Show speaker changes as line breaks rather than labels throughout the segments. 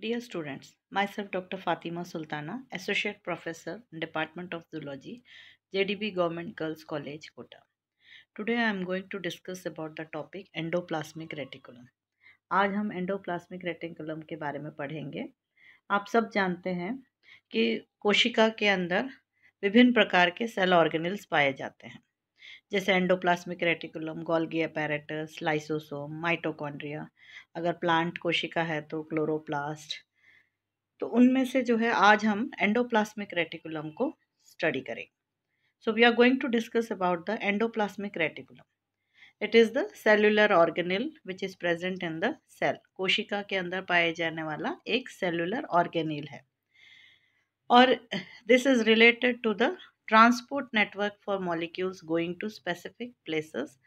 Dear students, myself Dr. Fatima Sultana, Associate Professor, Department of Zoology, JDB Government Girls College, Kota. Today I am going to discuss about the topic endoplasmic reticulum. आज हम endoplasmic reticulum के बारे में पढ़ेंगे आप सब जानते हैं कि कोशिका के अंदर विभिन्न प्रकार के सेल ऑर्गेनल्स पाए जाते हैं जैसे endoplasmic reticulum Golgi apparatus lysosome mitochondria अगर प्लांट कोशिका है तो क्लोरोप्लास्ट तो उनमें से जो है आज हम एंडोप्लास्मिक रेटिकुलम को स्टडी करेंगे so we are going to discuss about the endoplasmic reticulum it is the cellular organelle which is present in the cell कोशिका के अंदर पाए जाने वाला एक सेलुलर ऑर्गेनिल है और this is related to the transport network for molecules going to specific places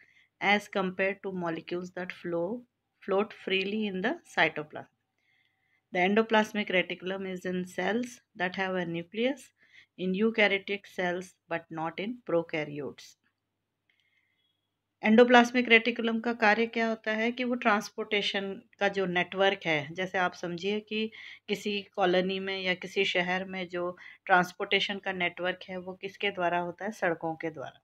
as compared to molecules that flow float freely in the cytoplasm. The endoplasmic reticulum is in cells that have a nucleus in eukaryotic cells but not in prokaryotes. Endoplasmic reticulum का कार्य क्या होता है कि वो transportation का जो network है जैसे आप समझिए कि किसी कॉलोनी में या किसी शहर में जो ट्रांसपोर्टेशन का नेटवर्क है वो किसके द्वारा होता है सड़कों के द्वारा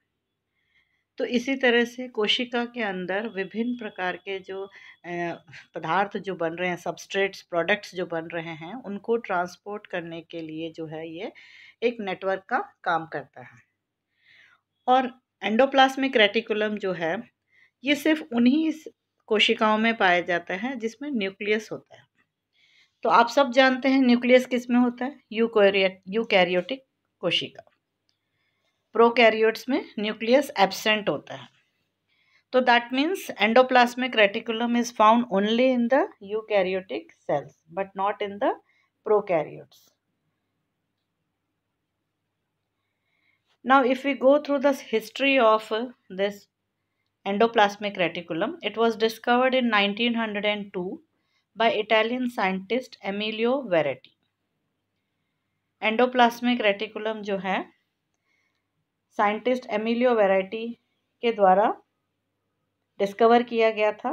तो इसी तरह से कोशिका के अंदर विभिन्न प्रकार के जो पदार्थ जो बन रहे हैं सबस्ट्रेट्स प्रोडक्ट्स जो बन रहे हैं उनको ट्रांसपोर्ट करने के लिए जो है ये एक नेटवर्क का काम करता है और एंडोप्लास्मिक रेटिकुलम जो है ये सिर्फ उन्हीं कोशिकाओं में पाया जाता है जिसमें न्यूक्लियस होता है तो आप सब जानते हैं न्यूक्लियस किस में होता है यूकोरियट यूकैरियोटिक कोशिका प्रोकैरियोट्स में न्यूक्लियस एबसेंट होता है तो that means endoplasmic reticulum is found only in the eukaryotic cells but not in the prokaryotes Now if we go through the history of this endoplasmic reticulum, it was discovered in 1902 by Italian scientist Emilio Verratti. Endoplasmic reticulum जो है scientist Emilio variety के द्वारा discover किया गया था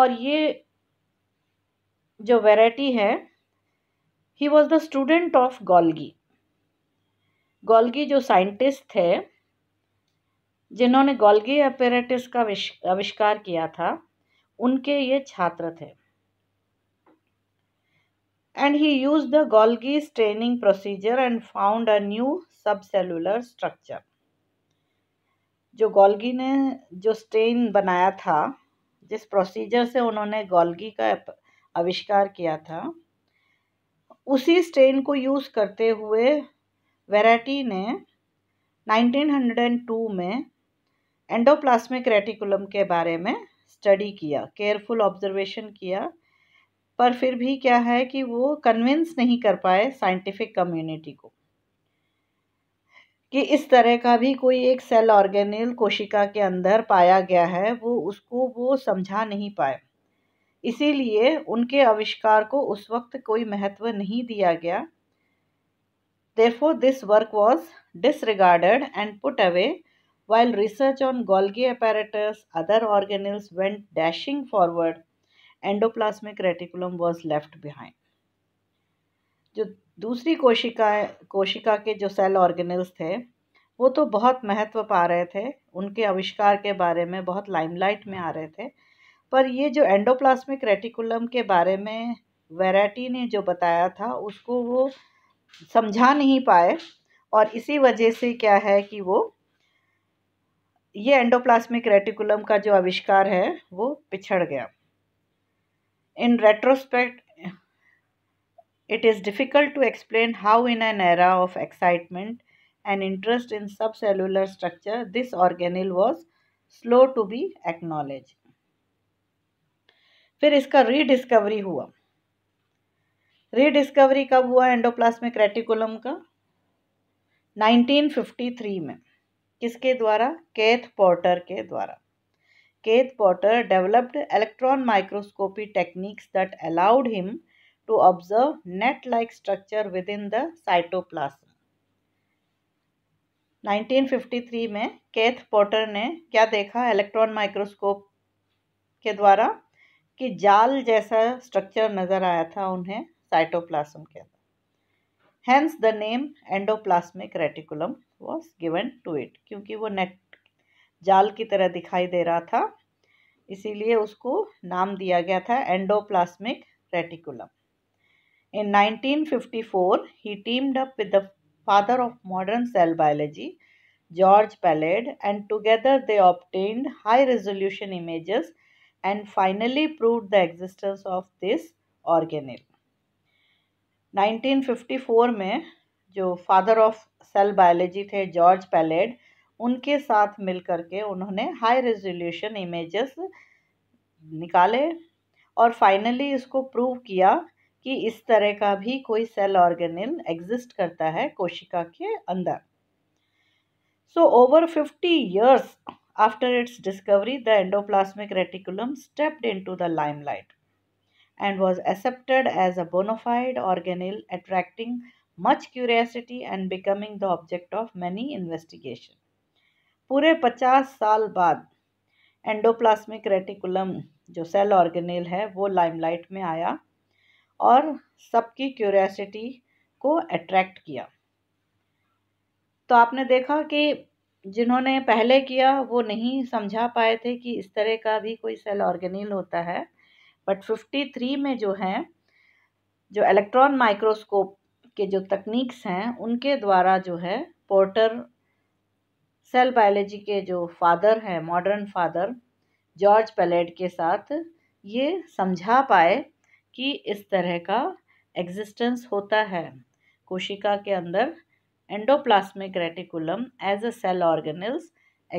और ये जो वेराइटी है ही was the student of Golgi Golgi जो साइंटिस्ट थे जिन्होंने गोल्गी अपेरेटिस का आविष्कार किया था उनके ये छात्र थे he use the Golgi staining procedure and found a new subcellular structure जो गोल्गी ने जो स्टेन बनाया था जिस प्रोसीजर से उन्होंने गोल्गी का आविष्कार किया था उसी स्ट्रेन को यूज़ करते हुए वेराटी ने 1902 में एंडोप्लास्मिक रेटिकुलम के बारे में स्टडी किया केयरफुल ऑब्जर्वेशन किया पर फिर भी क्या है कि वो कन्विंस नहीं कर पाए साइंटिफिक कम्युनिटी को कि इस तरह का भी कोई एक सेल ऑर्गेनिल कोशिका के अंदर पाया गया है वो उसको वो समझा नहीं पाए इसीलिए उनके आविष्कार को उस वक्त कोई महत्व नहीं दिया गया Therefore, this work was disregarded and put away, while research on Golgi apparatus, other organelles went dashing forward. Endoplasmic reticulum was left behind. जो दूसरी कोशिका कोशिका के जो सेल ऑर्गेनल्स थे वो तो बहुत महत्व पा रहे थे उनके आविष्कार के बारे में बहुत लाइमलाइट में आ रहे थे पर ये जो एंडोप्लास्मिक रेटिकुलम के बारे में वैराटी ने जो बताया था उसको वो समझा नहीं पाए और इसी वजह से क्या है कि वो ये एंडोप्लास्मिक रेटिकुलम का जो आविष्कार है वो पिछड़ गया in retrospect it is difficult to explain how in an era of excitement and interest in subcellular structure this organelle was slow to be acknowledge फिर इसका रीडिस्कवरी हुआ रीडिस्कवरी कब हुआ एंडोप्लास्मिक रेटिकुलम का 1953 में किसके द्वारा केथ पॉटर के द्वारा Keith Porter developed electron microscopy techniques that allowed him to observe net like structure within the cytoplasm 1953 में केथ पॉटर ने क्या देखा इलेक्ट्रॉन माइक्रोस्कोप के द्वारा कि जाल जैसा स्ट्रक्चर नज़र आया था उन्हें साइटोप्लाज्म के अंदर hence the name endoplasmic reticulum was given to it क्योंकि वो नेट जाल की तरह दिखाई दे रहा था इसीलिए उसको नाम दिया गया था endoplasmic reticulum in 1954 he teamed up with the father of modern cell biology George Palade and together they obtained high resolution images and finally prove the existence of this organic 1954 में जो फादर ऑफ सेल बायोलॉजी थे George Palade उनके साथ मिलकर के उन्होंने high resolution images निकाले और फाइनली इसको प्रूव किया कि इस तरह का भी कोई सेल ऑर्गेनिल एग्जिस्ट करता है कोशिका के अंदर so over fifty years after its discovery the endoplasmic reticulum stepped into the limelight and was accepted as a bona fide organelle attracting much curiosity and becoming the object of many investigation. पूरे 50 साल बाद endoplasmic reticulum जो cell organelle है वो limelight में आया और सबकी क्यूरियासिटी को अट्रैक्ट किया तो आपने देखा कि जिन्होंने पहले किया वो नहीं समझा पाए थे कि इस तरह का भी कोई सेल ऑर्गेनेल होता है बट फिफ्टी थ्री में जो है जो इलेक्ट्रॉन माइक्रोस्कोप के जो तकनीक्स हैं उनके द्वारा जो है पोर्टर सेल बायोलॉजी के जो फादर हैं मॉडर्न फादर जॉर्ज पैलेट के साथ ये समझा पाए कि इस तरह का एग्जिस्टेंस होता है कोशिका के अंदर endoplasmic reticulum as a cell organelles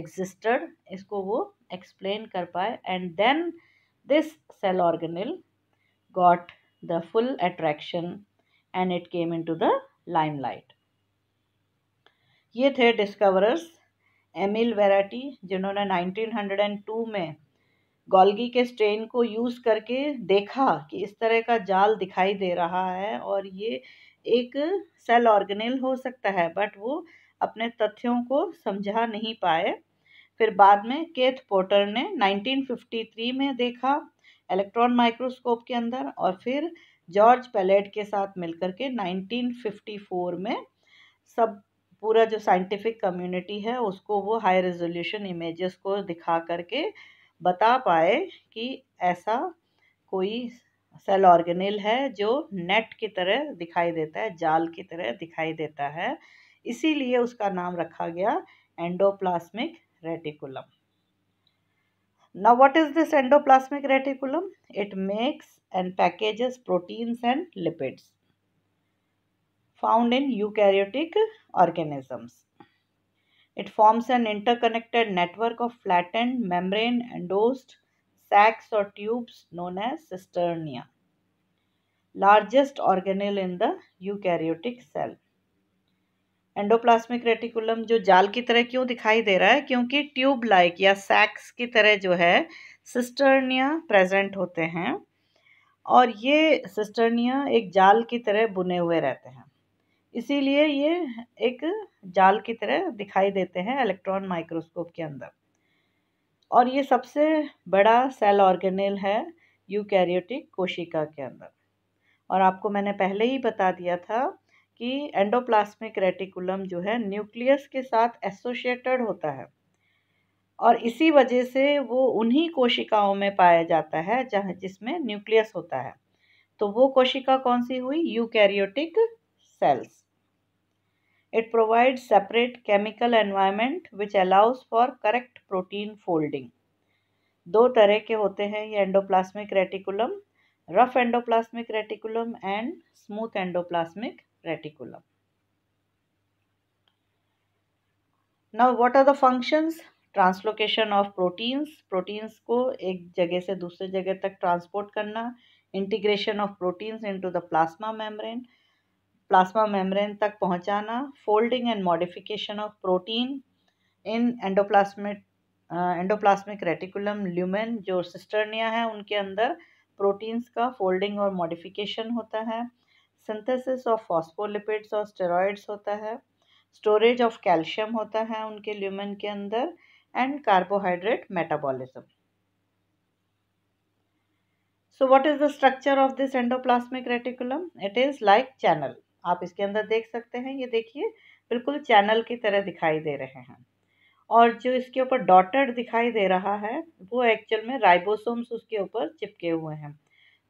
existed इसको वो एक्सप्लेन कर पाए and then This cell organelle got the full attraction and it came into the limelight. ये थे डिस्कवरर्स एमिल वेराटी जिन्होंने 1902 में गोल्गी के स्ट्रेन को यूज़ करके देखा कि इस तरह का जाल दिखाई दे रहा है और ये एक सेल ऑर्गेनेल हो सकता है बट वो अपने तथ्यों को समझा नहीं पाए फिर बाद में केथ पोटर ने 1953 में देखा इलेक्ट्रॉन माइक्रोस्कोप के अंदर और फिर जॉर्ज पैलेट के साथ मिलकर के 1954 में सब पूरा जो साइंटिफिक कम्युनिटी है उसको वो हाई रेजोल्यूशन इमेजेस को दिखा करके बता पाए कि ऐसा कोई सेल ऑर्गेनिल है जो नेट की तरह दिखाई देता है जाल की तरह दिखाई देता है इसीलिए उसका नाम रखा गया endoplasmic reticulum. Now what is this endoplasmic reticulum? It makes and packages proteins and lipids found in eukaryotic organisms. It forms an interconnected network of flattened membrane endosed sacs or tubes known as cisternia. Largest organelle in the eukaryotic cell. Endoplasmic reticulum जो जाल की तरह क्यों दिखाई दे रहा है क्योंकि tube like या सैक्स की तरह जो है सिस्टर्निया प्रेजेंट होते हैं और ये सिस्टर्निया एक जाल की तरह बुने हुए रहते हैं इसीलिए ये एक जाल की तरह दिखाई देते हैं इलेक्ट्रॉन माइक्रोस्कोप के अंदर और ये सबसे बड़ा सेल ऑर्गेनेल है यूकैरियोटिक कोशिका के अंदर और आपको मैंने पहले ही बता दिया था कि एंडोप्लास्मिक रेटिकुलम जो है न्यूक्लियस के साथ एसोसिएटेड होता है और इसी वजह से वो उन्हीं कोशिकाओं में पाया जाता है जहाँ जिसमें न्यूक्लियस होता है तो वो कोशिका कौन सी हुई eukaryotic cells it provide separate chemical environment which allows for correct protein folding दो तरह के होते हैं ये endoplasmic reticulum rough endoplasmic reticulum and smooth endoplasmic reticulum. Now what are the functions? Translocation of proteins proteins को एक जगह से दूसरे जगह तक ट्रांसपोर्ट करना integration of proteins into the plasma membrane plasma membrane तक pahunchana folding and modification of protein in endoplasmic endoplasmic reticulum lumen जो सिस्टर्निया है उनके अंदर प्रोटीन्स का फोल्डिंग और मॉडिफिकेशन होता है सिंथेसिस ऑफ फॉस्फोलिपिड्स और स्टेरॉइड्स होता है स्टोरेज ऑफ कैल्शियम होता है उनके ल्यूमन के अंदर and carbohydrate metabolism so what is the structure of this endoplasmic reticulum it is like channel आप इसके अंदर देख सकते हैं ये देखिए बिल्कुल चैनल की तरह दिखाई दे रहे हैं और जो इसके ऊपर डॉटेड दिखाई दे रहा है वो एक्चुअल में राइबोसोम्स उसके ऊपर चिपके हुए हैं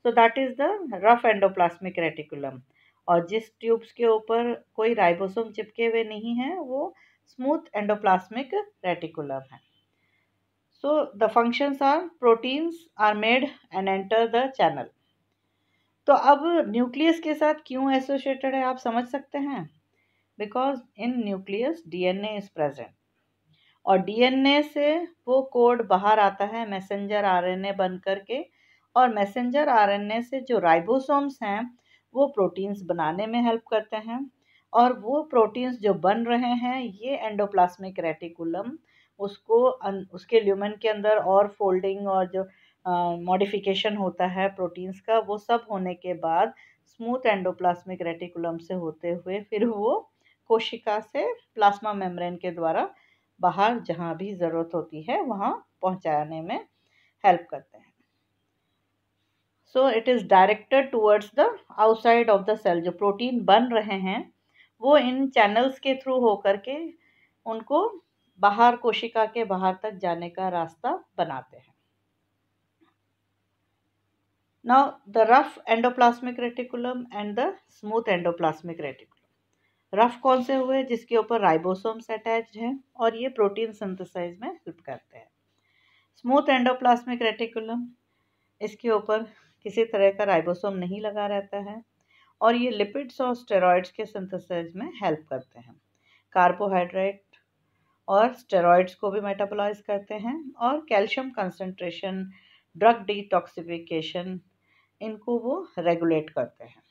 so that is the rough endoplasmic reticulum और जिस ट्यूब्स के ऊपर कोई राइबोसोम चिपके हुए नहीं हैं वो स्मूथ एंडोप्लास्मिक रेटिकुलम है so the functions are proteins are made and enter the channel तो अब न्यूक्लियस के साथ क्यों एसोसिएटेड है आप समझ सकते हैं because in nucleus DNA is present और डीएनए से वो कोड बाहर आता है मैसेंजर आरएनए बन करके और मैसेंजर आरएनए से जो राइबोसोम्स हैं वो प्रोटीन्स बनाने में हेल्प करते हैं और वो प्रोटीन्स जो बन रहे हैं ये एंडोप्लास्मिक रेटिकुलम उसको अन, उसके ल्यूमन के अंदर और फोल्डिंग और जो मॉडिफिकेशन होता है प्रोटीन्स का वो सब होने के बाद स्मूथ एंडोप्लास्मिक रेटिकुलम से होते हुए फिर वो कोशिका से प्लाज्मा मेम्ब्रेन के द्वारा बाहर जहाँ भी ज़रूरत होती है वहाँ पहुँचाने में हेल्प करते हैं so it is directed towards the outside of the cell जो प्रोटीन बन रहे हैं वो इन चैनल्स के थ्रू होकर के उनको बाहर कोशिका के बाहर तक जाने का रास्ता बनाते हैं now the rough endoplasmic reticulum and the smooth endoplasmic reticulum rough कौन से हुए जिसके ऊपर राइबोसोम्स अटैच हैं और ये प्रोटीन सिंथेसाइज में हेल्प करते हैं स्मूथ एंडोप्लास्मिक रेटिकुलम इसके ऊपर किसी तरह का राइबोसोम नहीं लगा रहता है और ये लिपिड्स और स्टेरॉयड्स के सिंथेसिस में हेल्प करते हैं कार्बोहाइड्रेट और स्टेरॉयड्स को भी मेटाबोलाइज करते हैं और कैल्शियम कंसनट्रेशन ड्रग डिटॉक्सिफिकेशन इनको वो रेगुलेट करते हैं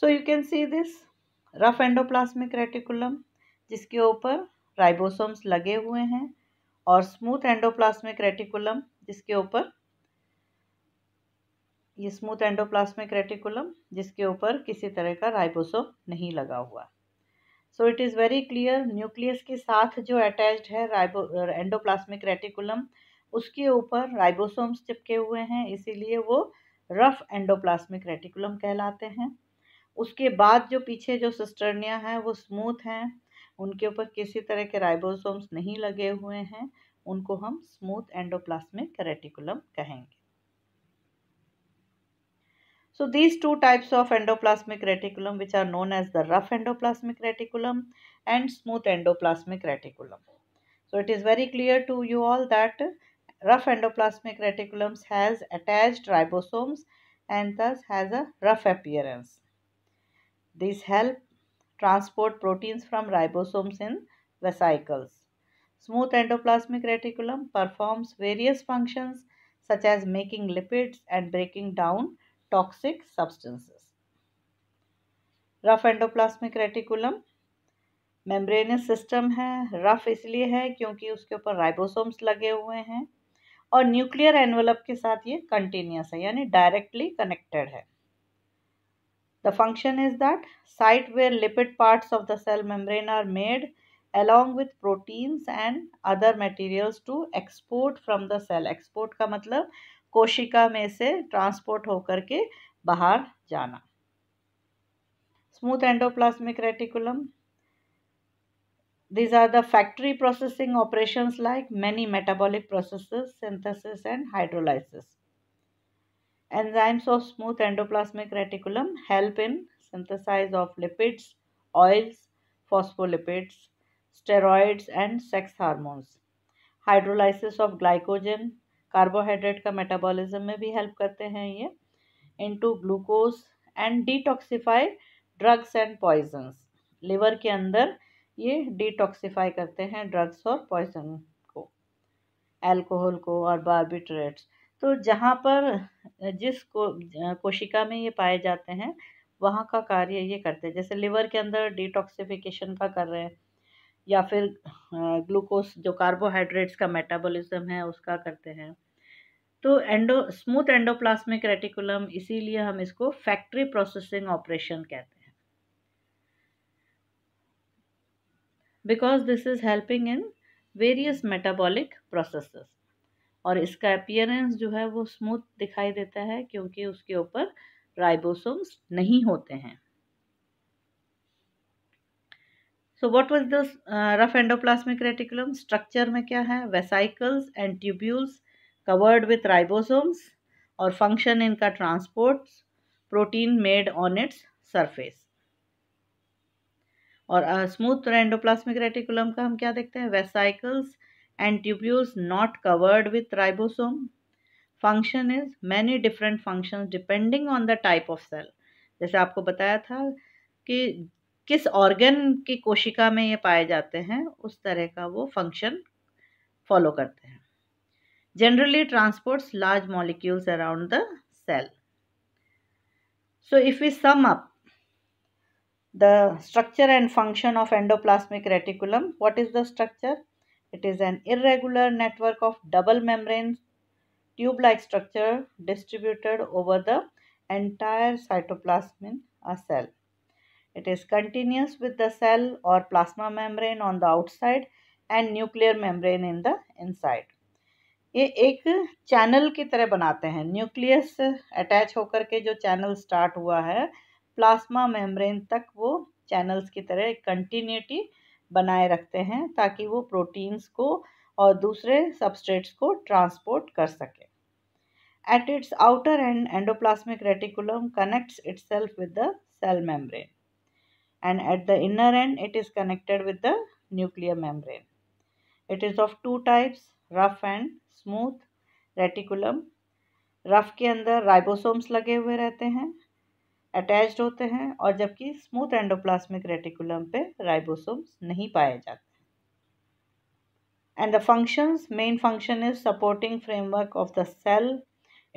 so you can see this rough endoplasmic reticulum जिसके ऊपर राइबोसोम्स लगे हुए हैं और स्मूथ एंडोप्लास्मिक रेटिकुलम जिसके ऊपर ये स्मूथ एंडोप्लास्मिक रेटिकुलम जिसके ऊपर किसी तरह का राइबोसोम नहीं लगा हुआ so it is very clear nucleus के साथ जो अटैच्ड है राइबो एंडोप्लास्मिक रेटिकुलम उसके ऊपर राइबोसोम्स चिपके हुए हैं इसीलिए वो रफ एंडोप्लास्मिक रेटिकुलम कहलाते हैं उसके बाद जो पीछे जो सिस्टर्निया हैं वो स्मूथ हैं उनके ऊपर किसी तरह के राइबोसोम्स नहीं लगे हुए हैं उनको हम स्मूथ एंडोप्लास्मिक रेटिकुलम कहेंगे So these two types of endoplasmic reticulum which are known as the rough endoplasmic reticulum and smooth endoplasmic reticulum. So it is very clear to you all that rough endoplasmic reticulum has attached ribosomes and thus has a rough appearance. These help transport proteins from ribosomes in vesicles. Smooth endoplasmic reticulum performs various functions such as making lipids and breaking down toxic substances. Rough endoplasmic reticulum membranous system है rough इसलिए है क्योंकि उसके ऊपर ribosomes लगे हुए हैं और न्यूक्लियर एनवलप के साथ ये कंटिन्यूस है यानी डायरेक्टली कनेक्टेड है the function is that site where lipid parts of the cell membrane are made along with proteins and other materials to export from the cell export का मतलब कोशिका में से transport होकर के बाहर जाना smooth endoplasmic reticulum these are the factory processing operations like many metabolic processes synthesis and hydrolysis enzymes of smooth endoplasmic reticulum help in synthesis of lipids oils phospholipids steroids and sex hormones hydrolysis of glycogen carbohydrate का metabolism में भी help करते हैं ये into glucose and detoxify drugs and poisons liver के अंदर ये detoxify करते हैं ड्रग्स और पॉइजन को अल्कोहल को और बार्बिट्रेट्स तो जहाँ पर जिस को कोशिका में ये पाए जाते हैं वहाँ का कार्य ये करते हैं जैसे लिवर के अंदर डिटॉक्सिफिकेशन का कर रहे हैं या फिर ग्लूकोस जो कार्बोहाइड्रेट्स का मेटाबॉलिज्म है उसका करते हैं तो एंडो स्मूथ एंडोप्लास्मिक रेटिकुलम इसीलिए हम इसको फैक्ट्री प्रोसेसिंग ऑपरेशन कहते हैं because this is helping in various metabolic processes और इसका अपियरेंस जो है वो स्मूथ दिखाई देता है क्योंकि उसके ऊपर राइबोसोम्स नहीं होते हैं so what was this rough endoplasmic reticulum structure में क्या है vesicles and tubules covered with ribosomes और फंक्शन इनका transport protein made on its surface और स्मूथ एंडोप्लास्मिक रेटिकुलम का हम क्या देखते हैं vesicles and tubules not covered with ribosome function is many different function depending on the type of cell जैसे आपको बताया था कि किस ऑर्गन की कोशिका में ये पाए जाते हैं उस तरह का वो फंक्शन फॉलो करते हैं generally transports large molecules around the cell so if you sum up the structure and function of endoplasmic reticulum what is the structure it is an irregular network of double membrane tube like structure distributed over the entire cytoplasm in a cell It is continuous with the cell or plasma membrane on the outside and nuclear membrane in the inside ये एक channel की तरह बनाते हैं nucleus attach होकर के जो channel start हुआ है प्लाज्मा मेम्ब्रेन तक वो चैनल्स की तरह कंटिन्यूटी बनाए रखते हैं ताकि वो प्रोटीन्स को और दूसरे सबस्ट्रेट्स को ट्रांसपोर्ट कर सके at its outer end endoplasmic reticulum connects self with the cell membrane and at the inner end it is connected with the nuclear membrane. It is of two types rough and smooth reticulum rough के अंदर ribosomes लगे हुए रहते हैं attached होते हैं और जबकि स्मूथ एंडोप्लाज्मिक रेटिकुलम पे राइबोसोम्स नहीं पाए जाते and the functions main function is supporting framework of the cell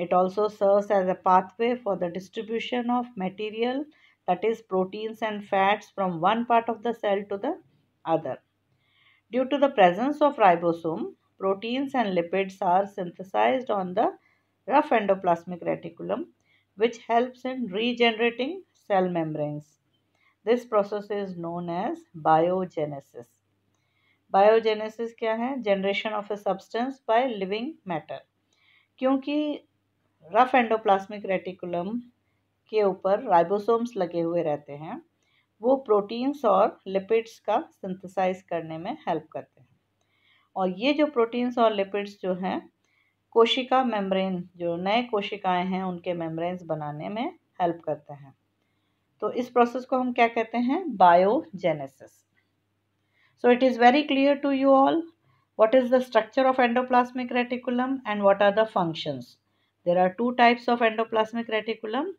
it also serves as a pathway for the distribution of material that is proteins and fats from one part of the cell to the other. Due to the presence of ribosome, proteins and lipids are synthesized on the rough endoplasmic reticulum which helps in regenerating cell membranes. This process is known as biogenesis. Biogenesis क्या है Generation of a substance by living matter. क्योंकि rough endoplasmic reticulum के ऊपर ribosomes लगे हुए रहते हैं वो प्रोटीन्स और लिपिड्स का सिंथेसाइज करने में हेल्प करते हैं और ये जो प्रोटीन्स और लिपिड्स जो हैं कोशिका मेम्ब्रेन जो नए कोशिकाएं हैं उनके मेम्ब्रेन्स बनाने में हेल्प करते हैं तो इस प्रोसेस को हम क्या कहते हैं biogenesis so it is very clear to you all what is the structure of endoplasmic reticulum and what are the functions there are two types of endoplasmic reticulum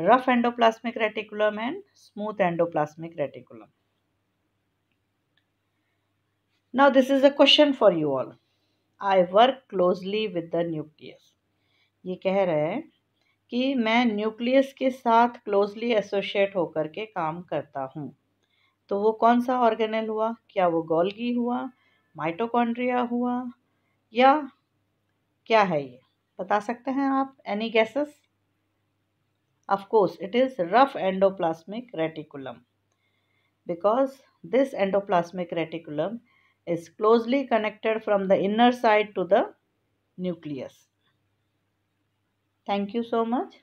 rough endoplasmic reticulum and smooth endoplasmic reticulum now this is a question for you all I work closely with the nucleus ये कह रहे हैं कि मैं nucleus के साथ closely associate होकर के काम करता हूँ तो वो कौन सा ऑर्गेनल हुआ क्या वो गोल्गी हुआ माइटोकॉन्ड्रिया हुआ या क्या है ये बता सकते हैं आप any gases Of course, it is rough endoplasmic reticulum because this endoplasmic reticulum is closely connected from the inner side to the nucleus. Thank you so much.